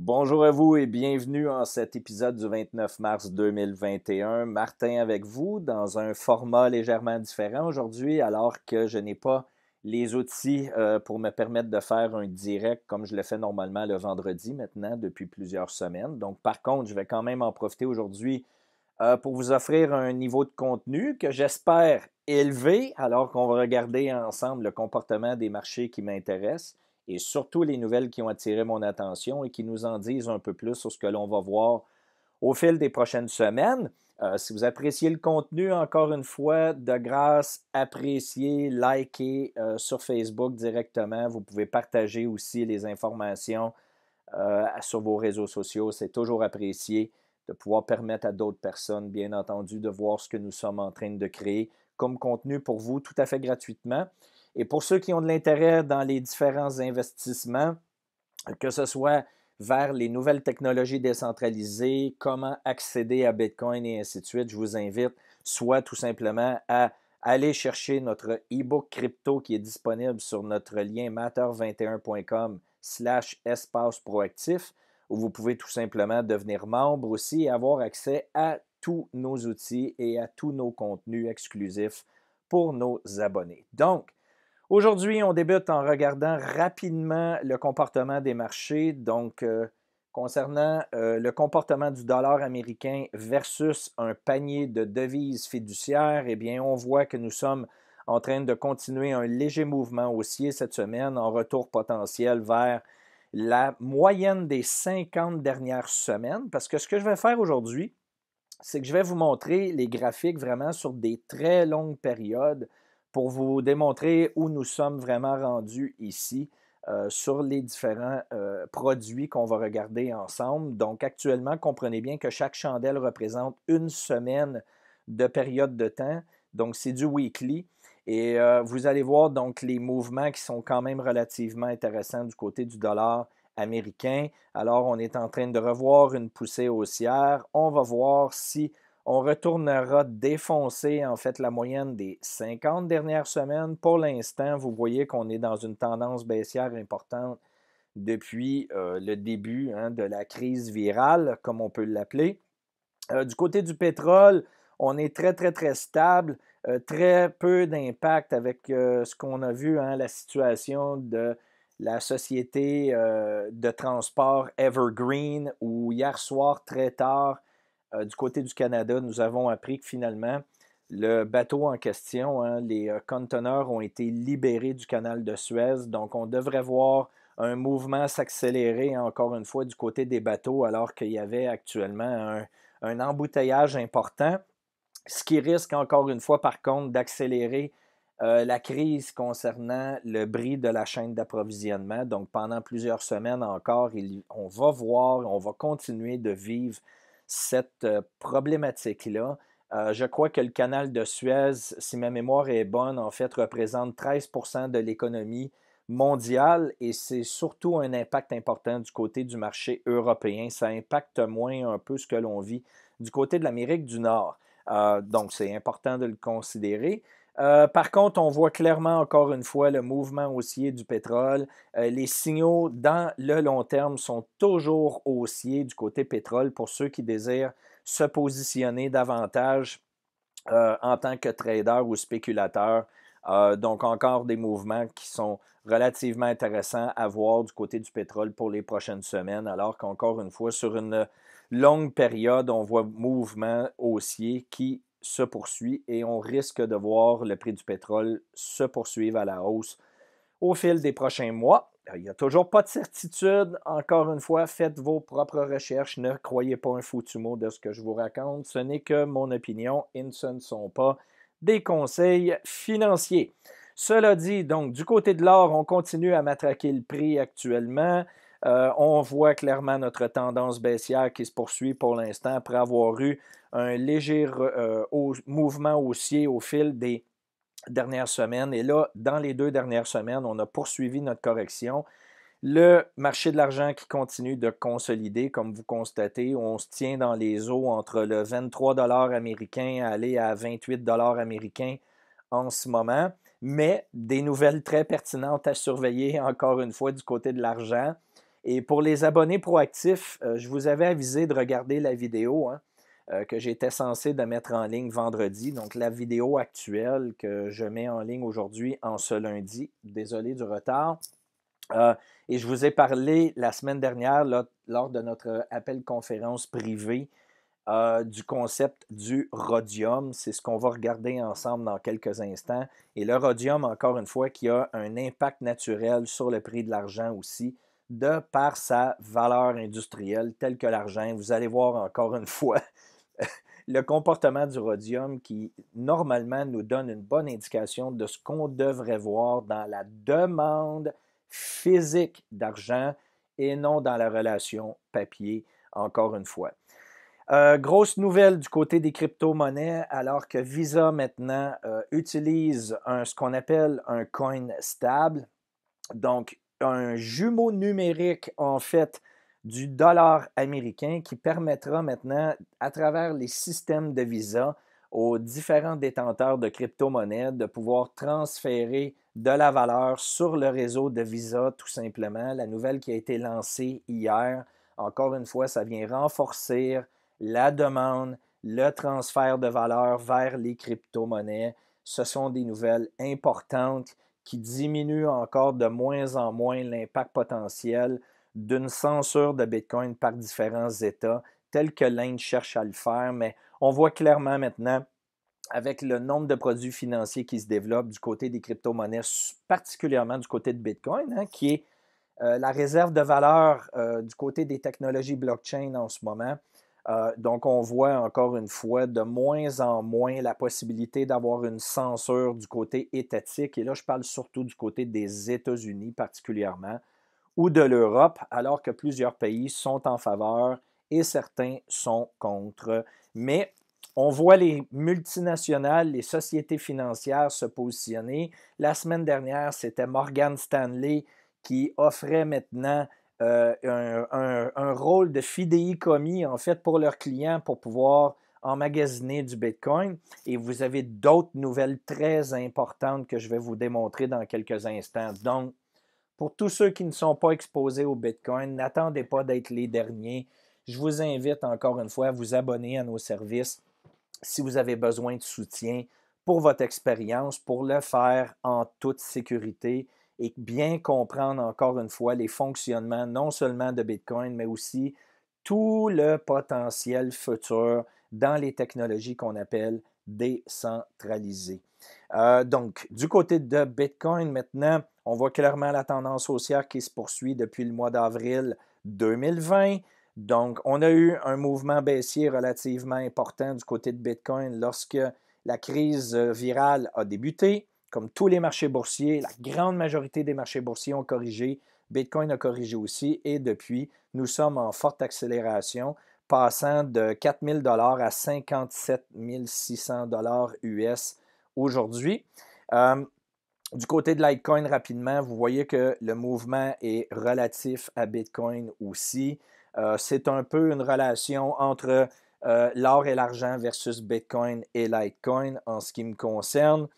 Bonjour à vous et bienvenue en cet épisode du 29 mars 2021. Martin avec vous dans un format légèrement différent aujourd'hui alors que je n'ai pas les outils euh, pour me permettre de faire un direct comme je le fais normalement le vendredi maintenant depuis plusieurs semaines. Donc par contre, je vais quand même en profiter aujourd'hui euh, pour vous offrir un niveau de contenu que j'espère élevé alors qu'on va regarder ensemble le comportement des marchés qui m'intéressent et surtout les nouvelles qui ont attiré mon attention et qui nous en disent un peu plus sur ce que l'on va voir au fil des prochaines semaines. Euh, si vous appréciez le contenu, encore une fois, de grâce, appréciez, likez euh, sur Facebook directement. Vous pouvez partager aussi les informations euh, sur vos réseaux sociaux. C'est toujours apprécié de pouvoir permettre à d'autres personnes, bien entendu, de voir ce que nous sommes en train de créer comme contenu pour vous tout à fait gratuitement. Et pour ceux qui ont de l'intérêt dans les différents investissements, que ce soit vers les nouvelles technologies décentralisées, comment accéder à Bitcoin et ainsi de suite, je vous invite soit tout simplement à aller chercher notre e-book crypto qui est disponible sur notre lien matter21.com slash espace proactif, où vous pouvez tout simplement devenir membre aussi et avoir accès à tous nos outils et à tous nos contenus exclusifs pour nos abonnés. Donc, Aujourd'hui, on débute en regardant rapidement le comportement des marchés, donc euh, concernant euh, le comportement du dollar américain versus un panier de devises fiduciaires. Eh bien, on voit que nous sommes en train de continuer un léger mouvement haussier cette semaine en retour potentiel vers la moyenne des 50 dernières semaines, parce que ce que je vais faire aujourd'hui, c'est que je vais vous montrer les graphiques vraiment sur des très longues périodes pour vous démontrer où nous sommes vraiment rendus ici. Euh, sur les différents euh, produits qu'on va regarder ensemble. Donc actuellement, comprenez bien que chaque chandelle représente une semaine de période de temps. Donc c'est du weekly. Et euh, vous allez voir donc les mouvements qui sont quand même relativement intéressants du côté du dollar américain. Alors on est en train de revoir une poussée haussière. On va voir si on retournera défoncer en fait la moyenne des 50 dernières semaines. Pour l'instant, vous voyez qu'on est dans une tendance baissière importante depuis euh, le début hein, de la crise virale, comme on peut l'appeler. Euh, du côté du pétrole, on est très, très, très stable, euh, très peu d'impact avec ce qu'on a vu, hein, la situation de la société de transport Evergreen, où hier soir, très tard, euh, du côté du Canada, nous avons appris que finalement, le bateau en question, hein, les euh, conteneurs ont été libérés du canal de Suez. Donc, on devrait voir un mouvement s'accélérer hein, encore une fois du côté des bateaux, alors qu'il y avait actuellement un, embouteillage important. Ce qui risque encore une fois, par contre, d'accélérer euh, la crise concernant le bris de la chaîne d'approvisionnement. Donc, pendant plusieurs semaines encore, on va voir, on va continuer de vivre cette euh, problématique-là. Euh, je crois que le canal de Suez, si ma mémoire est bonne, en fait, représente 13 de l'économie mondiale et c'est surtout un impact important du côté du marché européen. Ça impacte moins un peu ce que l'on vit du côté de l'Amérique du Nord. Euh, donc, c'est important de le considérer. Euh, par contre, on voit clairement encore une fois le mouvement haussier du pétrole. Euh, les signaux dans le long terme sont toujours haussiers du côté pétrole pour ceux qui désirent se positionner davantage euh, en tant que trader ou spéculateur. donc encore des mouvements qui sont relativement intéressants à voir du côté du pétrole pour les prochaines semaines, alors qu'encore une fois, sur une longue période, on voit mouvement haussier qui se poursuit et on risque de voir le prix du pétrole se poursuivre à la hausse au fil des prochains mois. Euh, il n'y a toujours pas de certitude. Encore une fois, faites vos propres recherches. Ne croyez pas un foutu mot de ce que je vous raconte. Ce n'est que mon opinion et ce ne sont pas des conseils financiers. Cela dit, donc, du côté de l'or, on continue à matraquer le prix actuellement. Euh, on voit clairement notre tendance baissière qui se poursuit pour l'instant après avoir eu un léger euh, mouvement haussier au fil des dernières semaines. Et là, dans les deux dernières semaines, on a poursuivi notre correction. Le marché de l'argent qui continue de consolider, comme vous constatez, on se tient dans les eaux entre le 23 américain à aller à 28 américains en ce moment. Mais des nouvelles très pertinentes à surveiller encore une fois du côté de l'argent. Et pour les abonnés proactifs, euh, je vous avais avisé de regarder la vidéo hein, euh, que j'étais censé de mettre en ligne vendredi. Donc la vidéo actuelle que je mets en ligne aujourd'hui en ce lundi. Désolé du retard. Euh, et je vous ai parlé la semaine dernière lors de notre appel conférence privée du concept du rhodium. C'est ce qu'on va regarder ensemble dans quelques instants. Et le rhodium, encore une fois, qui a un impact naturel sur le prix de l'argent aussi de par sa valeur industrielle telle que l'argent. Vous allez voir encore une fois le comportement du rhodium qui normalement nous donne une bonne indication de ce qu'on devrait voir dans la demande physique d'argent et non dans la relation papier, encore une fois. Euh, grosse nouvelle du côté des crypto-monnaies, alors que Visa maintenant euh, utilise un, ce qu'on appelle un coin stable. Donc, un jumeau numérique, en fait, du dollar américain qui permettra maintenant, à travers les systèmes de visa, aux différents détenteurs de crypto-monnaies de pouvoir transférer de la valeur sur le réseau de Visa, tout simplement. La nouvelle qui a été lancée hier, encore une fois, ça vient renforcer la demande, le transfert de valeur vers les crypto-monnaies. Ce sont des nouvelles importantes qui diminue encore de moins en moins l'impact potentiel d'une censure de Bitcoin par différents États, tel que l'Inde cherche à le faire, mais on voit clairement maintenant avec le nombre de produits financiers qui se développent du côté des crypto-monnaies, particulièrement du côté de Bitcoin, hein, qui est euh, la réserve de valeur euh, du côté des technologies blockchain en ce moment. Euh, donc, on voit encore une fois de moins en moins la possibilité d'avoir une censure du côté étatique. Et là, je parle surtout du côté des États-Unis particulièrement ou de l'Europe, alors que plusieurs pays sont en faveur et certains sont contre. Mais on voit les multinationales, les sociétés financières se positionner. La semaine dernière, c'était Morgan Stanley qui offrait maintenant euh, un, rôle de fidéicommis, en fait, pour leurs clients pour pouvoir emmagasiner du Bitcoin. Et vous avez d'autres nouvelles très importantes que je vais vous démontrer dans quelques instants. Donc, pour tous ceux qui ne sont pas exposés au Bitcoin, n'attendez pas d'être les derniers. Je vous invite encore une fois à vous abonner à nos services si vous avez besoin de soutien pour votre expérience, pour le faire en toute sécurité et bien comprendre encore une fois les fonctionnements non seulement de Bitcoin, mais aussi tout le potentiel futur dans les technologies qu'on appelle décentralisées. Euh, donc, du côté de Bitcoin, maintenant, on voit clairement la tendance haussière qui se poursuit depuis le mois d'avril 2020. Donc, on a eu un mouvement baissier relativement important du côté de Bitcoin lorsque la crise virale a débuté. Comme tous les marchés boursiers, la grande majorité des marchés boursiers ont corrigé. Bitcoin a corrigé aussi et depuis, nous sommes en forte accélération, passant de 4 000 à 57 600 US aujourd'hui. Euh, du côté de Litecoin, rapidement, vous voyez que le mouvement est relatif à Bitcoin aussi. Euh, c'est un peu une relation entre euh, l'or et l'argent versus Bitcoin et Litecoin en ce qui me concerne.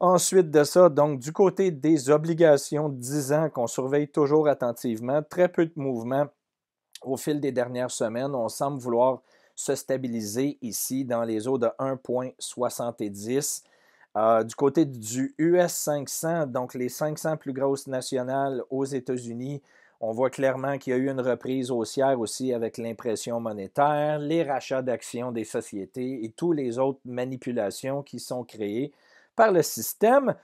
Ensuite de ça, donc du côté des obligations 10 ans qu'on surveille toujours attentivement, très peu de mouvements au fil des dernières semaines. On semble vouloir se stabiliser ici dans les eaux de 1,70. Euh, du côté du US 500, donc les 500 plus grosses nationales aux États-Unis, on voit clairement qu'il y a eu une reprise haussière aussi avec l'impression monétaire, les rachats d'actions des sociétés et toutes les autres manipulations qui sont créées par le système.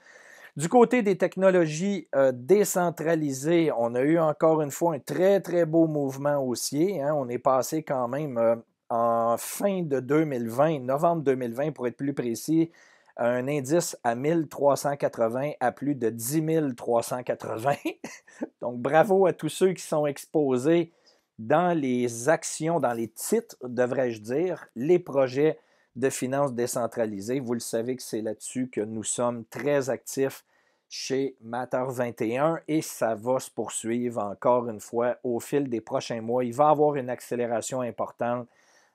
Du côté des technologies euh, décentralisées, on a eu encore une fois un très, très beau mouvement haussier. Hein. On est passé quand même euh, en fin de 2020, novembre 2020 pour être plus précis, un indice à 1380 à plus de 10 380. Donc bravo à tous ceux qui sont exposés dans les actions, dans les titres, devrais-je dire, les projets de finances décentralisées. Vous le savez que c'est là-dessus que nous sommes très actifs chez Matter 21 et ça va se poursuivre encore une fois au fil des prochains mois. Il va y avoir une accélération importante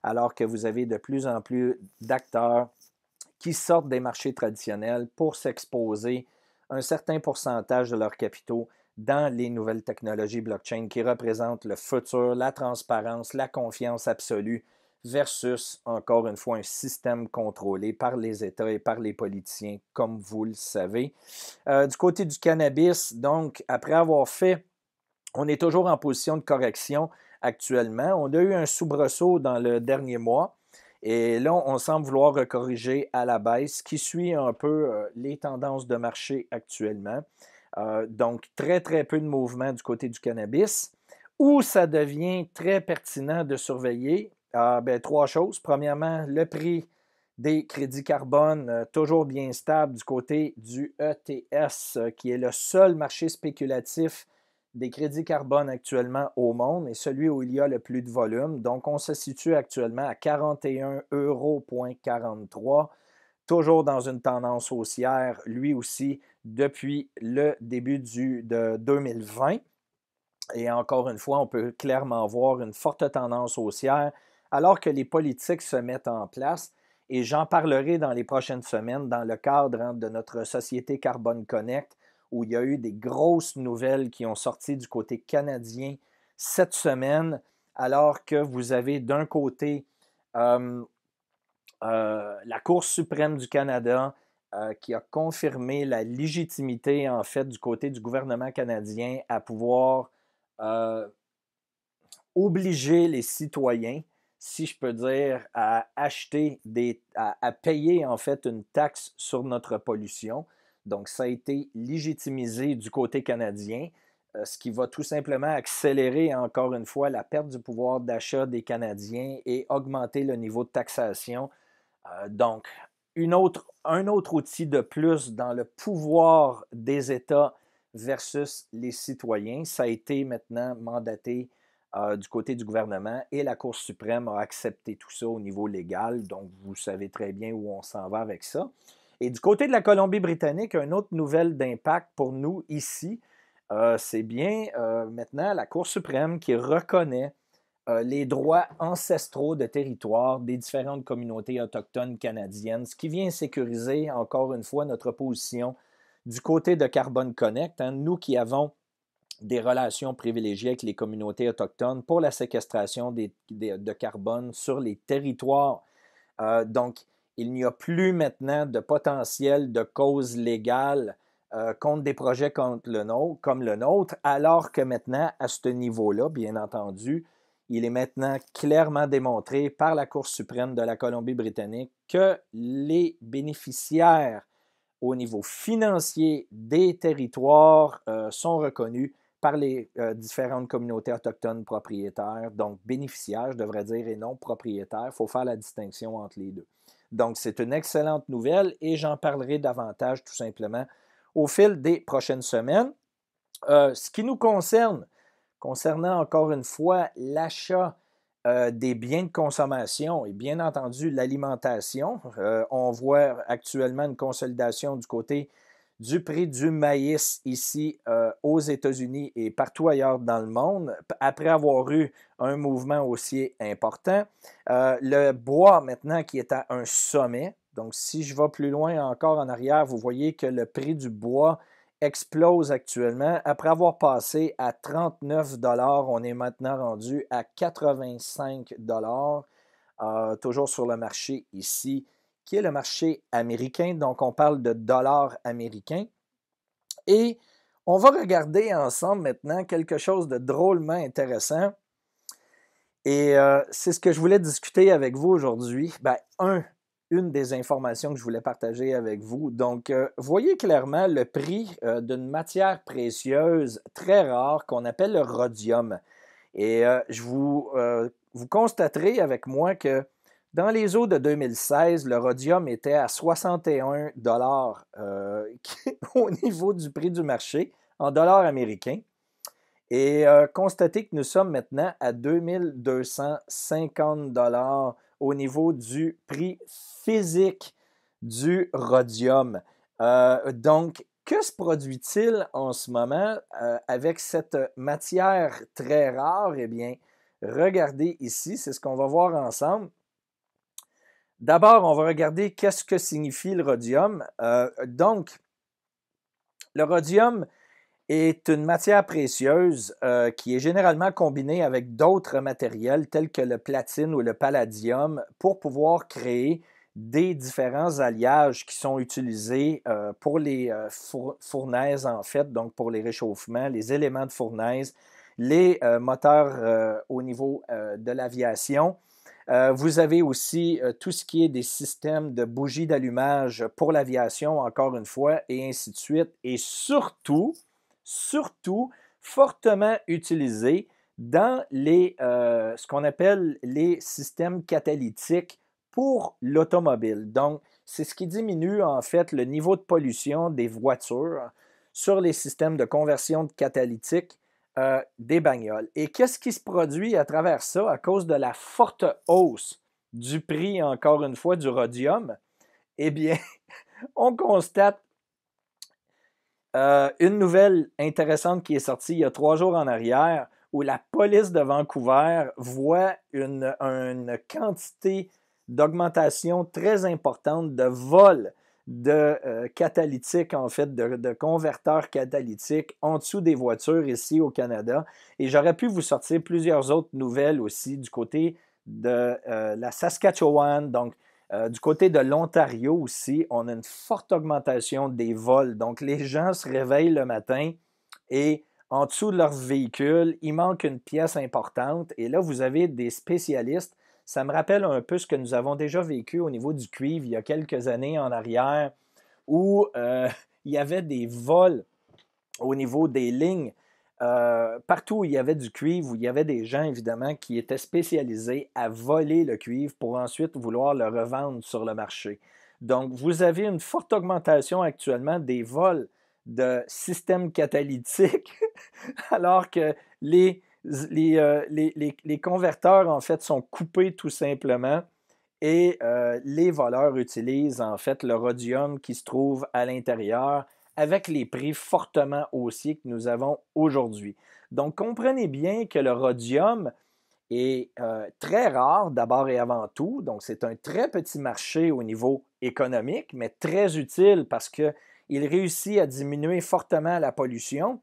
alors que vous avez de plus en plus d'acteurs qui sortent des marchés traditionnels pour s'exposer un certain pourcentage de leurs capitaux dans les nouvelles technologies blockchain qui représentent le futur, la transparence, la confiance absolue versus, encore une fois, un système contrôlé par les États et par les politiciens, comme vous le savez. Euh, du côté du cannabis, donc, après avoir fait, on est toujours en position de correction actuellement. On a eu un soubresaut dans le dernier mois. Et là, on semble vouloir corriger à la baisse, qui suit un peu euh, les tendances de marché actuellement. Euh, donc, très, très peu de mouvement du côté du cannabis. Où ça devient très pertinent de surveiller, ah, ben, trois choses. Premièrement, le prix des crédits carbone, euh, toujours bien stable du côté du ETS, euh, qui est le seul marché spéculatif des crédits carbone actuellement au monde et celui où il y a le plus de volume. Donc, on se situe actuellement à 41,43 euros, toujours dans une tendance haussière, lui aussi, depuis le début du, de 2020. Et encore une fois, on peut clairement voir une forte tendance haussière alors que les politiques se mettent en place. Et j'en parlerai dans les prochaines semaines dans le cadre hein, de notre société Carbone Connect, où il y a eu des grosses nouvelles qui ont sorti du côté canadien cette semaine, alors que vous avez d'un côté euh, euh, la Cour suprême du Canada euh, qui a confirmé la légitimité, en fait, du côté du gouvernement canadien à pouvoir obliger les citoyens si je peux dire, à acheter des, à, payer en fait une taxe sur notre pollution. Donc, ça a été légitimisé du côté canadien, euh, ce qui va tout simplement accélérer encore une fois la perte du pouvoir d'achat des Canadiens et augmenter le niveau de taxation. Euh, donc, un autre outil de plus dans le pouvoir des États versus les citoyens. Ça a été maintenant mandaté du côté du gouvernement et la Cour suprême a accepté tout ça au niveau légal. Donc, vous savez très bien où on s'en va avec ça. Et du côté de la Colombie-Britannique, une autre nouvelle d'impact pour nous ici, euh, c'est bien euh, maintenant la Cour suprême qui reconnaît euh, les droits ancestraux de territoire des différentes communautés autochtones canadiennes, ce qui vient sécuriser encore une fois notre position du côté de Carbon Connect. Hein. nous qui avons des relations privilégiées avec les communautés autochtones pour la séquestration de carbone sur les territoires. Euh, donc, il n'y a plus maintenant de potentiel de cause légale euh, contre des projets le nôtre, comme le nôtre, alors que maintenant, à ce niveau-là, bien entendu, il est maintenant clairement démontré par la Cour suprême de la Colombie-Britannique que les bénéficiaires au niveau financier des territoires euh, sont reconnus par les euh, différentes communautés autochtones propriétaires, donc bénéficiaires, je devrais dire, et non propriétaires. Il faut faire la distinction entre les deux. Donc, c'est une excellente nouvelle et j'en parlerai davantage tout simplement au fil des prochaines semaines. Euh, ce qui nous concerne, concernant encore une fois l'achat euh, des biens de consommation et bien entendu l'alimentation, on voit actuellement une consolidation du côté du prix du maïs ici euh, aux États-Unis et partout ailleurs dans le monde, après avoir eu un mouvement haussier important. Euh, le bois maintenant qui est à un sommet. Donc si je vais plus loin encore en arrière, vous voyez que le prix du bois explose actuellement. Après avoir passé à 39 dollars, on est maintenant rendu à 85 dollars, euh, toujours sur le marché ici qui est le marché américain. Donc, on parle de dollars américains. Et on va regarder ensemble maintenant quelque chose de drôlement intéressant. Et euh, c'est ce que je voulais discuter avec vous aujourd'hui. Ben, un, une des informations que je voulais partager avec vous. Donc, euh, voyez clairement le prix euh, d'une matière précieuse très rare qu'on appelle le rhodium. Et je vous, vous constaterez avec moi que dans les eaux de 2016, le rhodium était à 61 dollars euh, au niveau du prix du marché en dollars américains. Et euh, constatez que nous sommes maintenant à 2250 dollars au niveau du prix physique du rhodium. Euh, donc, que se produit-il en ce moment avec cette matière très rare? Eh bien, regardez ici, c'est ce qu'on va voir ensemble. D'abord, on va regarder qu'est-ce que signifie le rhodium. Euh, donc, le rhodium est une matière précieuse euh, qui est généralement combinée avec d'autres matériels tels que le platine ou le palladium pour pouvoir créer des différents alliages qui sont utilisés euh, pour les fournaises en fait, donc pour les réchauffements, les éléments de fournaise, les moteurs au niveau de l'aviation euh, vous avez aussi euh, tout ce qui est des systèmes de bougies d'allumage pour l'aviation, encore une fois, et ainsi de suite. Et surtout, surtout, fortement utilisé dans les, euh, ce qu'on appelle les systèmes catalytiques pour l'automobile. Donc, c'est ce qui diminue en fait le niveau de pollution des voitures sur les systèmes de conversion catalytique euh, des bagnoles. Et qu'est-ce qui se produit à travers ça à cause de la forte hausse du prix, encore une fois, du rhodium? Eh bien, on constate euh, une nouvelle intéressante qui est sortie il y a trois jours en arrière où la police de Vancouver voit une quantité d'augmentation très importante de vols de euh, catalytiques, en fait, de, converteurs catalytiques en dessous des voitures ici au Canada. Et j'aurais pu vous sortir plusieurs autres nouvelles aussi du côté de euh, la Saskatchewan, donc euh, du côté de l'Ontario aussi, on a une forte augmentation des vols. Donc, les gens se réveillent le matin et en dessous de leur véhicule, il manque une pièce importante. Et là, vous avez des spécialistes ça me rappelle un peu ce que nous avons déjà vécu au niveau du cuivre il y a quelques années en arrière, où euh, il y avait des vols au niveau des lignes. Euh, partout où il y avait du cuivre, où il y avait des gens évidemment qui étaient spécialisés à voler le cuivre pour ensuite vouloir le revendre sur le marché. Donc, vous avez une forte augmentation actuellement des vols de systèmes catalytiques, alors que les euh, les, converteurs, en fait, sont coupés tout simplement et euh, les voleurs utilisent, en fait, le rhodium qui se trouve à l'intérieur avec les prix fortement haussiers que nous avons aujourd'hui. Donc, comprenez bien que le rhodium est euh, très rare d'abord et avant tout. Donc, c'est un très petit marché au niveau économique, mais très utile parce qu'il réussit à diminuer fortement la pollution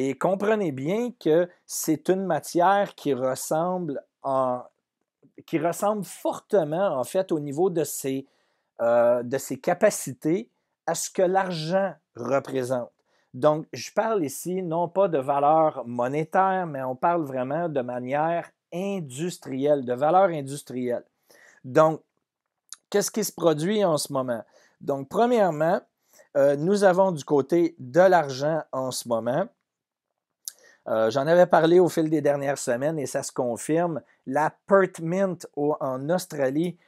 et comprenez bien que c'est une matière qui ressemble, qui ressemble fortement, en fait, au niveau de ses, euh, de ses capacités à ce que l'argent représente. Donc, je parle ici non pas de valeur monétaire, mais on parle vraiment de manière industrielle, de valeur industrielle. Donc, qu'est-ce qui se produit en ce moment? Donc, premièrement, euh, nous avons du côté de l'argent en ce moment euh, j'en avais parlé au fil des dernières semaines et ça se confirme. La Pert Mint en Australie,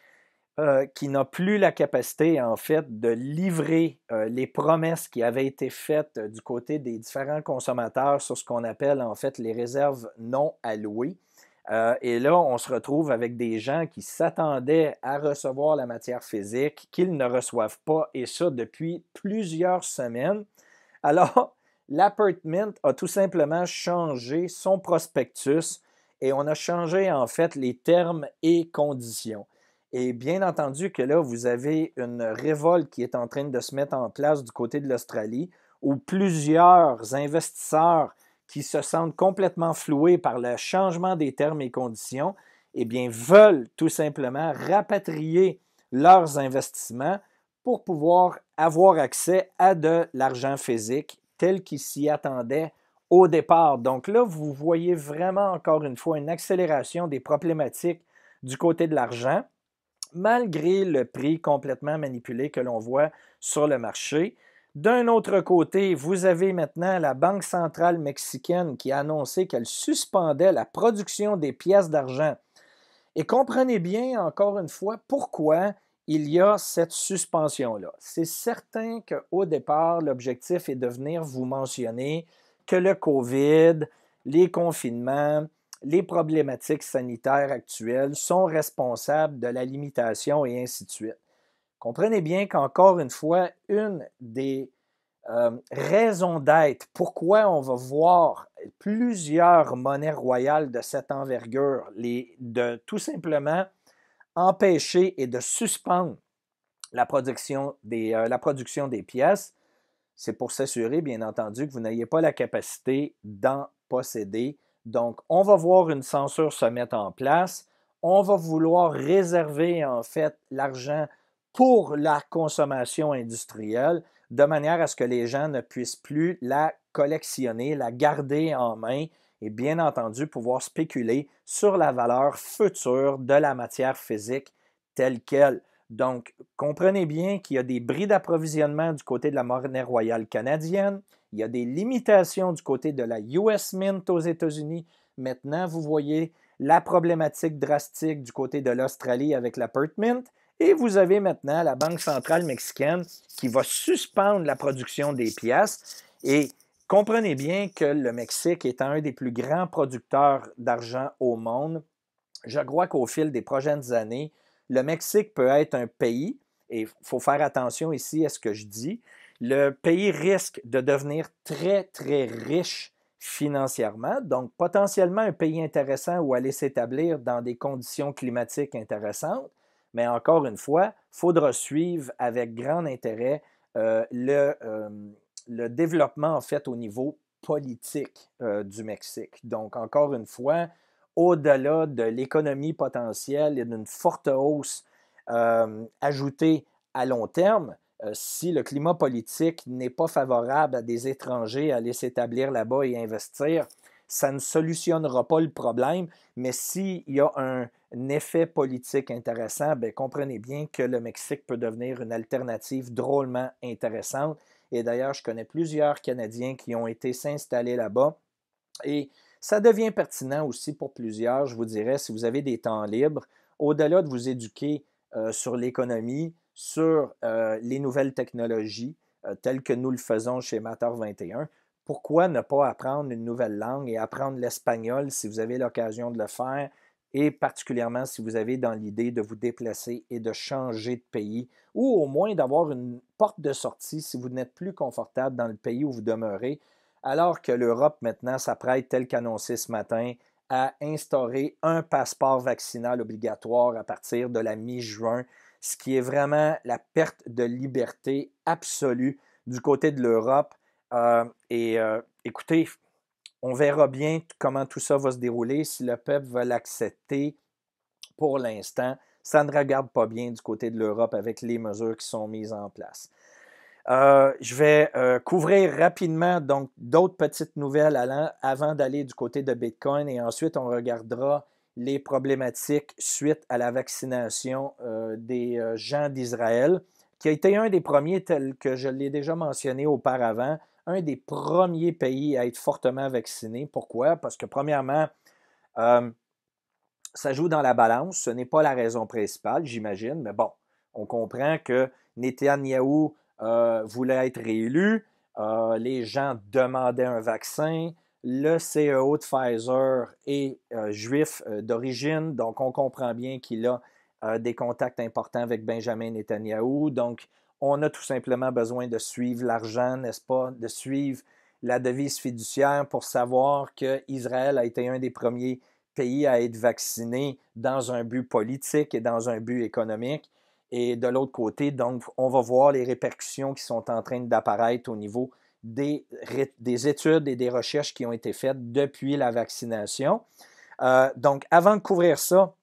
euh, qui n'a plus la capacité, en fait, de livrer euh, les promesses qui avaient été faites du côté des différents consommateurs sur ce qu'on appelle, en fait, les réserves non allouées. et là, on se retrouve avec des gens qui s'attendaient à recevoir la matière physique, qu'ils ne reçoivent pas, et ça depuis plusieurs semaines. Alors, l'Appartement a tout simplement changé son prospectus et on a changé en fait les termes et conditions. Et bien entendu que là, vous avez une révolte qui est en train de se mettre en place du côté de l'Australie, où plusieurs investisseurs qui se sentent complètement floués par le changement des termes et conditions, et eh bien, veulent tout simplement rapatrier leurs investissements pour pouvoir avoir accès à de l'argent physique tel qu'il s'y attendait au départ. Donc là, vous voyez vraiment encore une fois une accélération des problématiques du côté de l'argent, malgré le prix complètement manipulé que l'on voit sur le marché. D'un autre côté, vous avez maintenant la Banque centrale mexicaine qui a annoncé qu'elle suspendait la production des pièces d'argent. Et comprenez bien, encore une fois, pourquoi il y a cette suspension-là. C'est certain qu'au départ, l'objectif est de venir vous mentionner que le COVID, les confinements, les problématiques sanitaires actuelles sont responsables de la limitation et ainsi de suite. Comprenez bien qu'encore une fois, une des euh, raisons d'être, pourquoi on va voir plusieurs monnaies royales de cette envergure, les, de tout simplement empêcher et de suspendre la production des, euh, la production des pièces. C'est pour s'assurer, bien entendu, que vous n'ayez pas la capacité d'en posséder. Donc, on va voir une censure se mettre en place. On va vouloir réserver, en fait, l'argent pour la consommation industrielle, de manière à ce que les gens ne puissent plus la collectionner, la garder en main et bien entendu pouvoir spéculer sur la valeur future de la matière physique telle qu'elle. Donc, comprenez bien qu'il y a des bris d'approvisionnement du côté de la monnaie royale canadienne, il y a des limitations du côté de la US Mint aux États-Unis. Maintenant, vous voyez la problématique drastique du côté de l'Australie avec la Perth Mint. Et vous avez maintenant la Banque centrale mexicaine qui va suspendre la production des pièces. Et Comprenez bien que le Mexique est un des plus grands producteurs d'argent au monde. Je crois qu'au fil des prochaines années, le Mexique peut être un pays, et il faut faire attention ici à ce que je dis, le pays risque de devenir très, très riche financièrement, donc potentiellement un pays intéressant où aller s'établir dans des conditions climatiques intéressantes, mais encore une fois, il faudra suivre avec grand intérêt euh, le, euh, le développement, en fait, au niveau politique euh, du Mexique. Donc, encore une fois, au-delà de l'économie potentielle et d'une forte hausse euh, ajoutée à long terme, euh, si le climat politique n'est pas favorable à des étrangers à aller s'établir là-bas et investir, ça ne solutionnera pas le problème, mais s'il y a un, effet politique intéressant, ben, comprenez bien que le Mexique peut devenir une alternative drôlement intéressante et d'ailleurs, je connais plusieurs Canadiens qui ont été s'installer là-bas. Et ça devient pertinent aussi pour plusieurs, je vous dirais, si vous avez des temps libres, au-delà de vous éduquer euh, sur l'économie, sur euh, les nouvelles technologies, euh, telles que nous le faisons chez Matter 21, pourquoi ne pas apprendre une nouvelle langue et apprendre l'espagnol si vous avez l'occasion de le faire, et particulièrement si vous avez dans l'idée de vous déplacer et de changer de pays, ou au moins d'avoir une porte de sortie si vous n'êtes plus confortable dans le pays où vous demeurez, alors que l'Europe maintenant s'apprête, tel qu'annoncé ce matin, à instaurer un passeport vaccinal obligatoire à partir de la mi-juin, ce qui est vraiment la perte de liberté absolue du côté de l'Europe. Euh, et euh, écoutez, on verra bien comment tout ça va se dérouler, si le peuple va l'accepter. Pour l'instant, ça ne regarde pas bien du côté de l'Europe avec les mesures qui sont mises en place. Euh, je vais euh, couvrir rapidement donc d'autres petites nouvelles avant d'aller du côté de Bitcoin et ensuite on regardera les problématiques suite à la vaccination euh, des gens d'Israël, qui a été un des premiers, tel que je l'ai déjà mentionné auparavant, un des premiers pays à être fortement vacciné. Pourquoi? Parce que, premièrement, euh, ça joue dans la balance. Ce n'est pas la raison principale, j'imagine, mais bon, on comprend que Netanyahu euh, voulait être réélu. Euh, les gens demandaient un vaccin. Le CEO de Pfizer est juif d'origine, donc on comprend bien qu'il a des contacts importants avec Benjamin Netanyahu. Donc, on a tout simplement besoin de suivre l'argent, n'est-ce pas, de suivre la devise fiduciaire pour savoir que Israël a été un des premiers pays à être vacciné dans un but politique et dans un but économique. Et de l'autre côté, donc, on va voir les répercussions qui sont en train d'apparaître au niveau des, des, études et des recherches qui ont été faites depuis la vaccination. Euh, donc, avant de couvrir ça,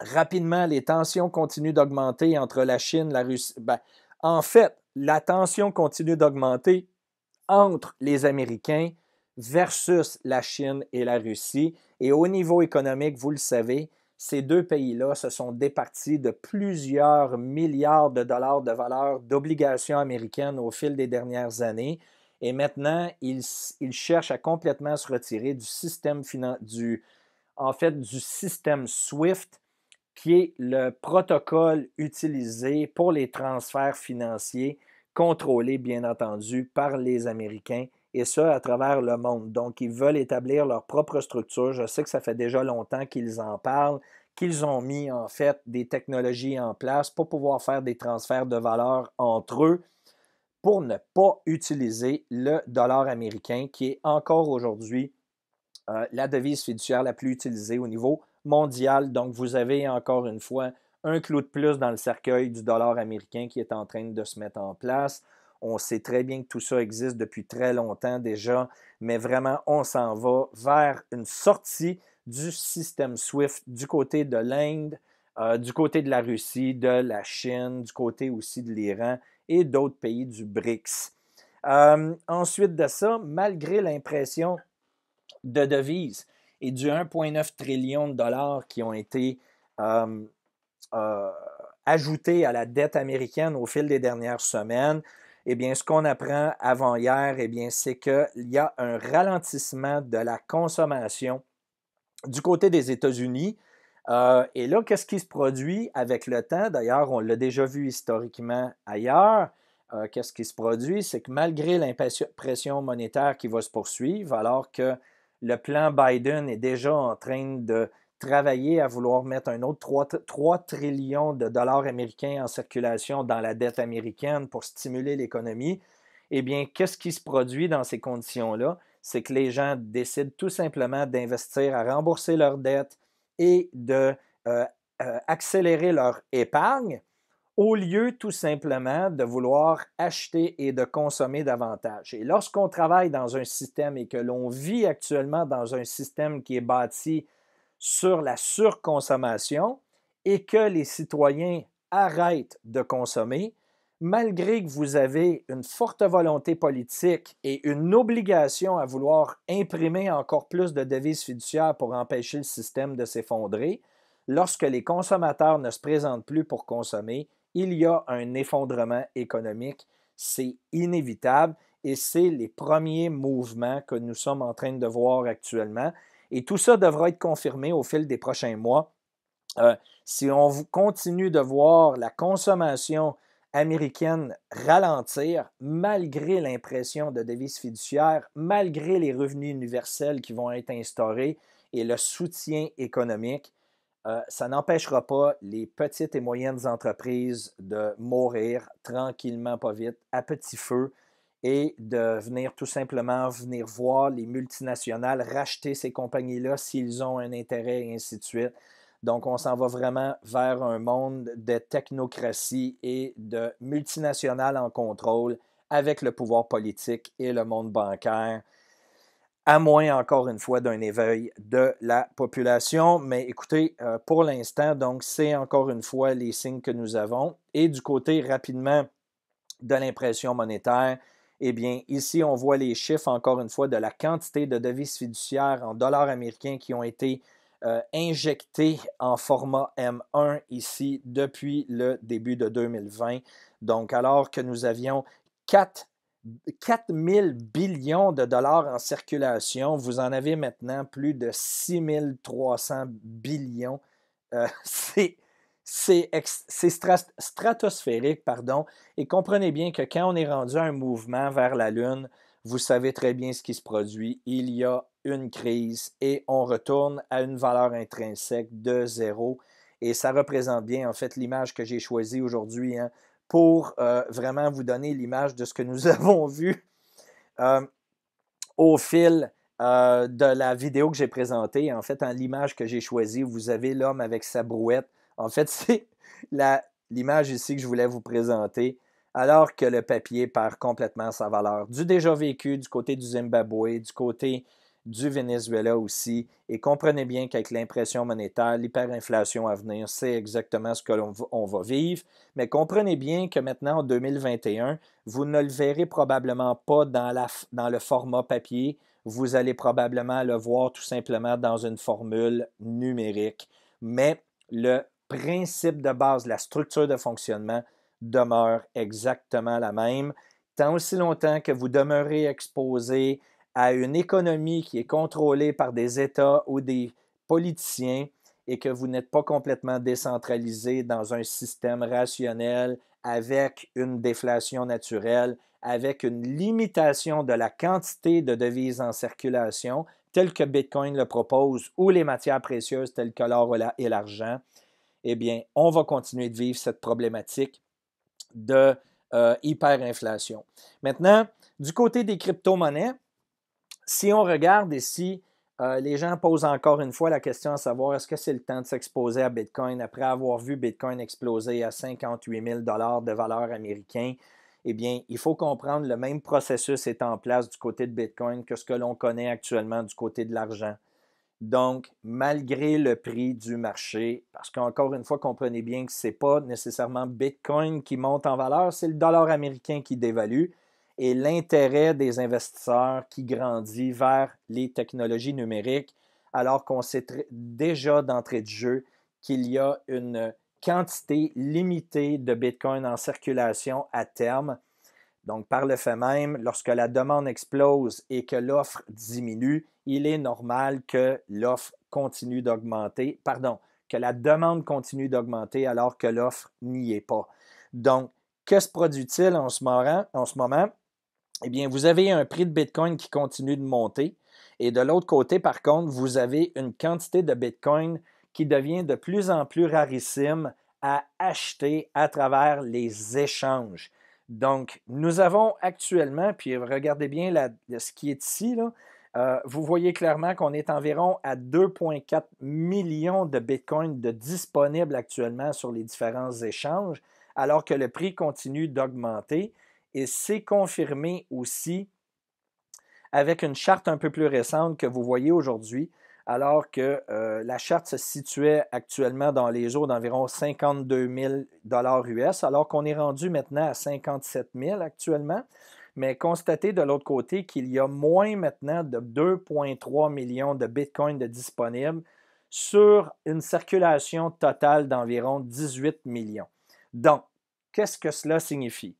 rapidement, les tensions continuent d'augmenter entre la Chine, la Russie, ben, en fait, la tension continue d'augmenter entre les Américains versus la Chine et la Russie. Et au niveau économique, vous le savez, ces deux pays-là se sont départis de plusieurs milliards de dollars de valeur d'obligations américaines au fil des dernières années. Et maintenant, ils, cherchent à complètement se retirer du système, du, en fait, du système SWIFT qui est le protocole utilisé pour les transferts financiers contrôlés, bien entendu, par les Américains et ce, à travers le monde. Donc, ils veulent établir leur propre structure. Je sais que ça fait déjà longtemps qu'ils en parlent, qu'ils ont mis en fait des technologies en place pour pouvoir faire des transferts de valeur entre eux pour ne pas utiliser le dollar américain qui est encore aujourd'hui euh, la devise fiduciaire la plus utilisée au niveau donc, vous avez encore une fois un clou de plus dans le cercueil du dollar américain qui est en train de se mettre en place. On sait très bien que tout ça existe depuis très longtemps déjà, mais vraiment, on s'en va vers une sortie du système SWIFT du côté de l'Inde, euh, du côté de la Russie, de la Chine, du côté aussi de l'Iran et d'autres pays du BRICS. Euh, ensuite de ça, malgré l'impression de devise et du 1,9 trillion de dollars qui ont été euh, euh, ajoutés à la dette américaine au fil des dernières semaines, eh bien, ce qu'on apprend avant hier, eh bien, c'est qu'il y a un ralentissement de la consommation du côté des États-Unis. Euh, et là, qu'est-ce qui se produit avec le temps? D'ailleurs, on l'a déjà vu historiquement ailleurs. qu'est-ce qui se produit? C'est que malgré l'impression monétaire qui va se poursuivre, alors que le plan Biden est déjà en train de travailler à vouloir mettre un autre 3, trillions de dollars américains en circulation dans la dette américaine pour stimuler l'économie, eh bien, qu'est-ce qui se produit dans ces conditions-là? C'est que les gens décident tout simplement d'investir à rembourser leur dette et de euh, euh, leur épargne au lieu tout simplement de vouloir acheter et de consommer davantage. Et lorsqu'on travaille dans un système et que l'on vit actuellement dans un système qui est bâti sur la surconsommation et que les citoyens arrêtent de consommer, malgré que vous avez une forte volonté politique et une obligation à vouloir imprimer encore plus de devises fiduciaires pour empêcher le système de s'effondrer, lorsque les consommateurs ne se présentent plus pour consommer, il y a un effondrement économique. C'est inévitable et c'est les premiers mouvements que nous sommes en train de voir actuellement. Et tout ça devra être confirmé au fil des prochains mois. Euh, si on continue de voir la consommation américaine ralentir, malgré l'impression de devises fiduciaires, malgré les revenus universels qui vont être instaurés et le soutien économique, euh, ça n'empêchera pas les petites et moyennes entreprises de mourir tranquillement, pas vite, à petit feu, et de venir tout simplement venir voir les multinationales racheter ces compagnies-là s'ils ont un intérêt et ainsi de suite. Donc, on s'en va vraiment vers un monde de technocratie et de multinationales en contrôle avec le pouvoir politique et le monde bancaire à moins encore une fois d'un éveil de la population. Mais écoutez, euh, pour l'instant, donc c'est encore une fois les signes que nous avons. Et du côté rapidement de l'impression monétaire, eh bien, ici, on voit les chiffres, encore une fois, de la quantité de devises fiduciaires en dollars américains qui ont été euh, injectées en format M1 ici depuis le début de 2020. Donc, alors que nous avions quatre 4000 billions de dollars en circulation. Vous en avez maintenant plus de 6300 billions. Euh, c'est c'est stratosphérique, pardon. Et comprenez bien que quand on est rendu à un mouvement vers la Lune, vous savez très bien ce qui se produit. Il y a une crise et on retourne à une valeur intrinsèque de zéro. Et ça représente bien, en fait, l'image que j'ai choisie aujourd'hui. Hein, pour euh, vraiment vous donner l'image de ce que nous avons vu euh, au fil euh, de la vidéo que j'ai présentée. En fait, en hein, l'image que j'ai choisie, vous avez l'homme avec sa brouette. En fait, c'est l'image ici que je voulais vous présenter, alors que le papier perd complètement sa valeur. Du déjà vécu, du côté du Zimbabwe, du côté du Venezuela aussi. Et comprenez bien qu'avec l'impression monétaire, l'hyperinflation à venir, c'est exactement ce que l'on va vivre. Mais comprenez bien que maintenant, en 2021, vous ne le verrez probablement pas dans, dans le format papier. Vous allez probablement le voir tout simplement dans une formule numérique. Mais le principe de base, la structure de fonctionnement demeure exactement la même. Tant aussi longtemps que vous demeurez exposé à une économie qui est contrôlée par des États ou des politiciens et que vous n'êtes pas complètement décentralisé dans un système rationnel avec une déflation naturelle, avec une limitation de la quantité de devises en circulation, telle que Bitcoin le propose, ou les matières précieuses telles que l'or et l'argent, eh bien, on va continuer de vivre cette problématique de euh, hyperinflation. Maintenant, du côté des crypto-monnaies, si on regarde ici, euh, les gens posent encore une fois la question à savoir est-ce que c'est le temps de s'exposer à Bitcoin après avoir vu Bitcoin exploser à 58 000 de valeur américaine. Eh bien, il faut comprendre le même processus est en place du côté de Bitcoin que ce que l'on connaît actuellement du côté de l'argent. Donc, malgré le prix du marché, parce qu'encore une fois, comprenez bien que ce n'est pas nécessairement Bitcoin qui monte en valeur, c'est le dollar américain qui dévalue et l'intérêt des investisseurs qui grandit vers les technologies numériques, alors qu'on sait déjà d'entrée de jeu qu'il y a une quantité limitée de Bitcoin en circulation à terme. Donc, par le fait même, lorsque la demande explose et que l'offre diminue, il est normal que l'offre continue d'augmenter, pardon, que la demande continue d'augmenter alors que l'offre n'y est pas. Donc, que se produit-il en ce moment? eh bien, vous avez un prix de Bitcoin qui continue de monter. Et de l'autre côté, par contre, vous avez une quantité de Bitcoin qui devient de plus en plus rarissime à acheter à travers les échanges. Donc, nous avons actuellement, puis regardez bien ce qui est ici, euh, vous voyez clairement qu'on est environ à 2,4 millions de bitcoins disponibles actuellement sur les différents échanges, alors que le prix continue d'augmenter. Et c'est confirmé aussi avec une charte un peu plus récente que vous voyez aujourd'hui, alors que euh, la charte se situait actuellement dans les eaux d'environ 52 000 US, alors qu'on est rendu maintenant à 57 000 actuellement. Mais constatez de l'autre côté qu'il y a moins maintenant de 2,3 millions de bitcoins de disponibles sur une circulation totale d'environ 18 millions. Donc, qu'est-ce que cela signifie?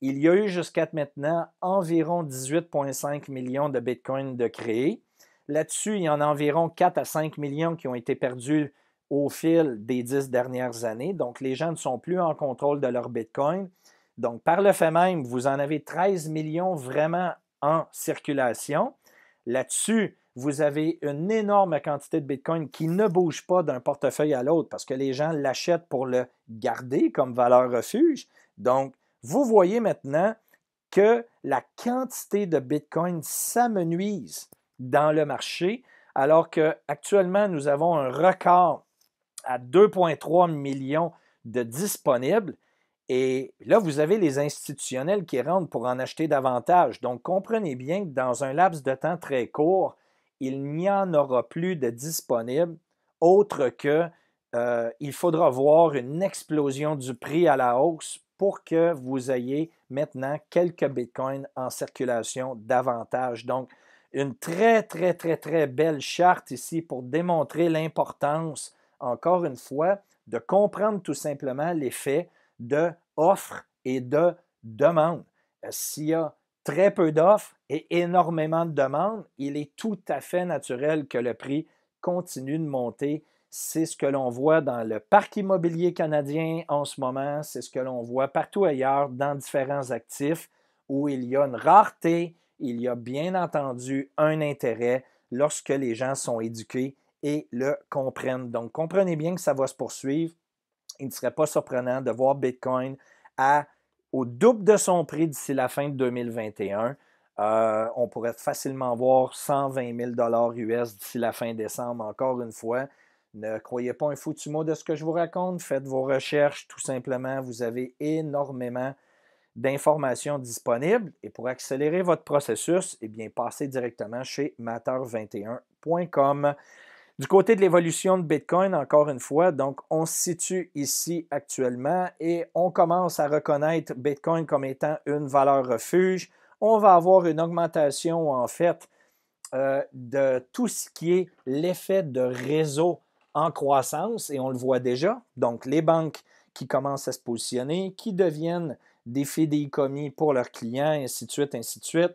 il y a eu jusqu'à maintenant environ 18,5 millions de bitcoins de créés. Là-dessus, il y en a environ 4 à 5 millions qui ont été perdus au fil des 10 dernières années. Donc, les gens ne sont plus en contrôle de leur bitcoin. Donc, par le fait même, vous en avez 13 millions vraiment en circulation. Là-dessus, vous avez une énorme quantité de Bitcoin qui ne bouge pas d'un portefeuille à l'autre parce que les gens l'achètent pour le garder comme valeur refuge. Donc, vous voyez maintenant que la quantité de Bitcoin s'amenuise dans le marché, alors qu'actuellement, nous avons un record à 2,3 millions de disponibles. Et là, vous avez les institutionnels qui rentrent pour en acheter davantage. Donc, comprenez bien que dans un laps de temps très court, il n'y en aura plus de disponibles, autre que euh, il faudra voir une explosion du prix à la hausse pour que vous ayez maintenant quelques bitcoins en circulation davantage. Donc, une très, très, très, très belle charte ici pour démontrer l'importance, encore une fois, de comprendre tout simplement l'effet de offre et de demande. S'il y a très peu d'offres et énormément de demandes, il est tout à fait naturel que le prix continue de monter c'est ce que l'on voit dans le parc immobilier canadien en ce moment, c'est ce que l'on voit partout ailleurs dans différents actifs où il y a une rareté, il y a bien entendu un intérêt lorsque les gens sont éduqués et le comprennent. Donc comprenez bien que ça va se poursuivre. Il ne serait pas surprenant de voir Bitcoin à, au double de son prix d'ici la fin de 2021. Euh, on pourrait facilement voir 120 000 US d'ici la fin décembre, encore une fois. Ne croyez pas un foutu mot de ce que je vous raconte. Faites vos recherches, tout simplement. Vous avez énormément d'informations disponibles. Et pour accélérer votre processus, eh bien, passez directement chez matter21.com. Du côté de l'évolution de Bitcoin, encore une fois, donc on se situe ici actuellement et on commence à reconnaître Bitcoin comme étant une valeur refuge. On va avoir une augmentation en fait euh, de tout ce qui est l'effet de réseau en croissance et on le voit déjà. Donc, les banques qui commencent à se positionner, qui deviennent des fédéicommis pour leurs clients, ainsi de suite, ainsi de suite.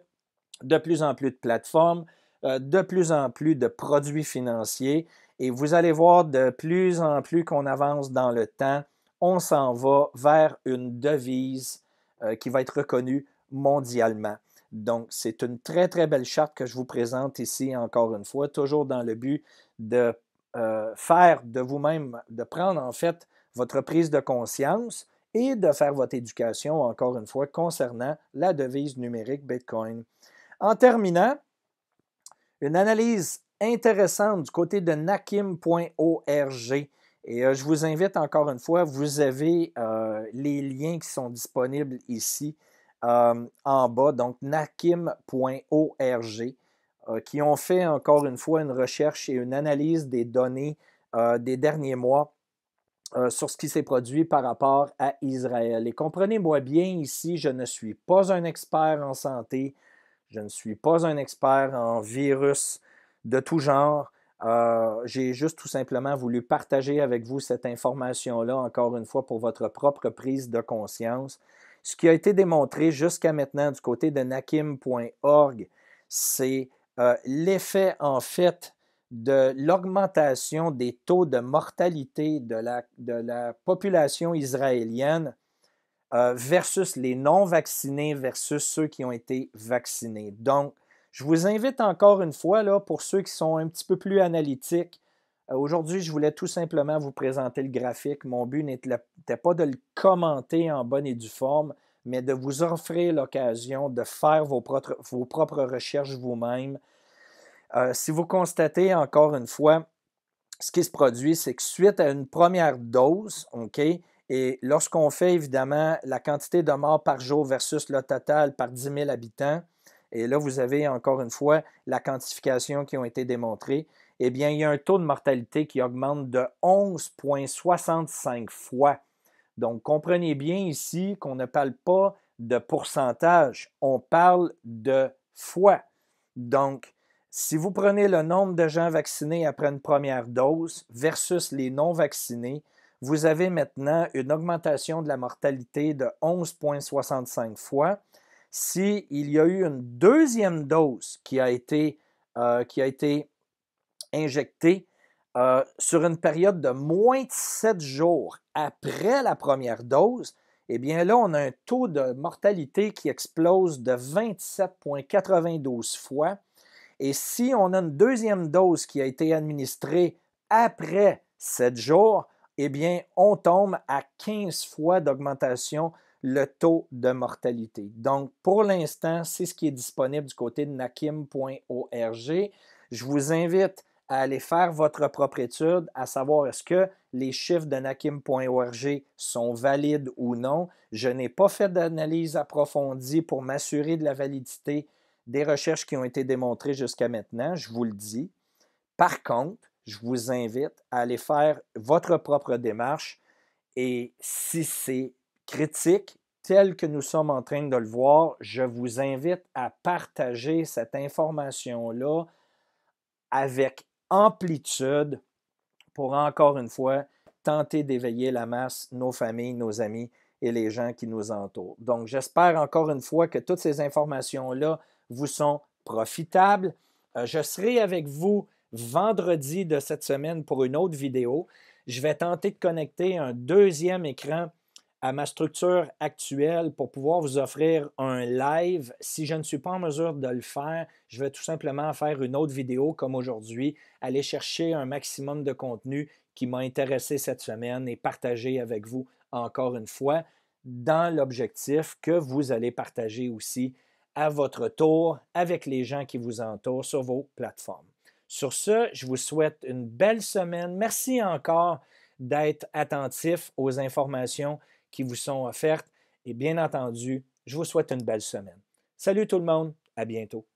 De plus en plus de plateformes, euh, de plus en plus de produits financiers. Et vous allez voir de plus en plus qu'on avance dans le temps, on s'en va vers une devise euh, qui va être reconnue mondialement. Donc, c'est une très, très belle charte que je vous présente ici, encore une fois, toujours dans le but de euh, faire de vous-même, de prendre en fait votre prise de conscience et de faire votre éducation, encore une fois, concernant la devise numérique Bitcoin. En terminant, une analyse intéressante du côté de nakim.org. Et euh, je vous invite encore une fois, vous avez euh, les liens qui sont disponibles ici en bas, donc nakim.org. Euh, qui ont fait encore une fois une recherche et une analyse des données euh, des derniers mois euh, sur ce qui s'est produit par rapport à Israël. Et comprenez-moi bien ici, je ne suis pas un expert en santé, je ne suis pas un expert en virus de tout genre. J'ai juste tout simplement voulu partager avec vous cette information-là, encore une fois, pour votre propre prise de conscience. Ce qui a été démontré jusqu'à maintenant du côté de nakim.org, c'est l'effet en fait de l'augmentation des taux de mortalité de la, population israélienne euh, versus les non-vaccinés versus ceux qui ont été vaccinés. Donc, je vous invite encore une fois, là, pour ceux qui sont un petit peu plus analytiques, euh, aujourd'hui, je voulais tout simplement vous présenter le graphique. Mon but n'était pas de le commenter en bonne et due forme, mais de vous offrir l'occasion de faire vos, propres, recherches vous-même. Euh, si vous constatez encore une fois, ce qui se produit, c'est que suite à une première dose, OK, et lorsqu'on fait évidemment la quantité de morts par jour versus le total par 10 000 habitants, et là vous avez encore une fois la quantification qui a été démontrée, eh bien il y a un taux de mortalité qui augmente de 11,65 fois donc, comprenez bien ici qu'on ne parle pas de pourcentage, on parle de fois. Donc, si vous prenez le nombre de gens vaccinés après une première dose versus les non vaccinés, vous avez maintenant une augmentation de la mortalité de 11,65 fois. S'il y a eu une deuxième dose qui a été, euh, qui a été injectée euh, sur une période de moins de 7 jours après la première dose, eh bien là, on a un taux de mortalité qui explose de 27,92 fois. Et si on a une deuxième dose qui a été administrée après 7 jours, eh bien, on tombe à 15 fois d'augmentation le taux de mortalité. Donc, pour l'instant, c'est ce qui est disponible du côté de nakim.org. Je vous invite à aller faire votre propre étude, à savoir est-ce que les chiffres de nakim.org sont valides ou non. Je n'ai pas fait d'analyse approfondie pour m'assurer de la validité des recherches qui ont été démontrées jusqu'à maintenant, je vous le dis. Par contre, je vous invite à aller faire votre propre démarche et si c'est critique, tel que nous sommes en train de le voir, je vous invite à partager cette information-là avec amplitude pour encore une fois tenter d'éveiller la masse, nos familles, nos amis et les gens qui nous entourent. Donc j'espère encore une fois que toutes ces informations-là vous sont profitables. Euh, je serai avec vous vendredi de cette semaine pour une autre vidéo. Je vais tenter de connecter un deuxième écran à ma structure actuelle pour pouvoir vous offrir un live. Si je ne suis pas en mesure de le faire, je vais tout simplement faire une autre vidéo comme aujourd'hui, aller chercher un maximum de contenu qui m'a intéressé cette semaine et partager avec vous encore une fois dans l'objectif que vous allez partager aussi à votre tour avec les gens qui vous entourent sur vos plateformes. Sur ce, je vous souhaite une belle semaine. Merci encore d'être attentif aux informations qui vous sont offertes. Et bien entendu, je vous souhaite une belle semaine. Salut tout le monde, à bientôt.